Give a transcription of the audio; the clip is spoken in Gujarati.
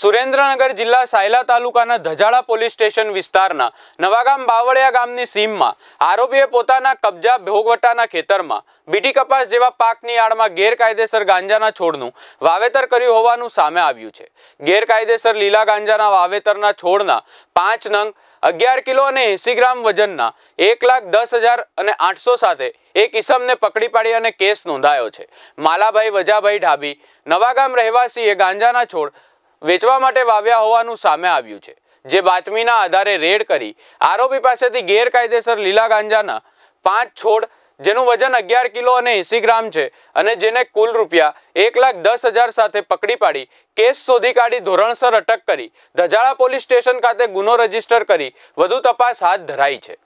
સુરેન્દ્રનગર જિલ્લા સાયલા તાલુકાના ધજાળા પોલીસ સ્ટેશન વિસ્તારના નવાગામ બાવળિયા ગામની સીમમાં આરોપીએ પોતાના કબજા ભોગવટાના ખેતરમાં બીટી કપાસ જેવા પાકની આડમાં ગેરકાયદેસર ગાંજાના છોડનું વાવેતર કર્યું હોવાનું સામે આવ્યું છે ગેરકાયદેસર લીલા ગાંજાના વાવેતરના છોડના પાંચ નંગ અગિયાર કિલો અને એંસી ગ્રામ વજનના એક લાખ દસ હજાર અને આઠસો સાથે એક ઇસમને પકડી પાડી અને કેસ નોંધાયો છે માલાભાઈ વજાભાઈ ઢાબી નવાગામ રહેવાસીએ ગાંજાના છોડ વેચવા માટે વાવ્યા હોવાનું સામે આવ્યું છે જે બાતમીના આધારે રેડ કરી આરોપી પાસેથી ગેરકાયદેસર લીલા ગાંજાના પાંચ છોડ જેનું વજન અગિયાર કિલો અને એસી ગ્રામ છે અને જેને કુલ રૂપિયા એક લાખ દસ હજાર સાથે પકડી પાડી કેસ શોધી કાઢી ધોરણસર અટક કરી ધજાળા પોલીસ સ્ટેશન ખાતે ગુનો રજીસ્ટર કરી વધુ તપાસ હાથ ધરાઈ છે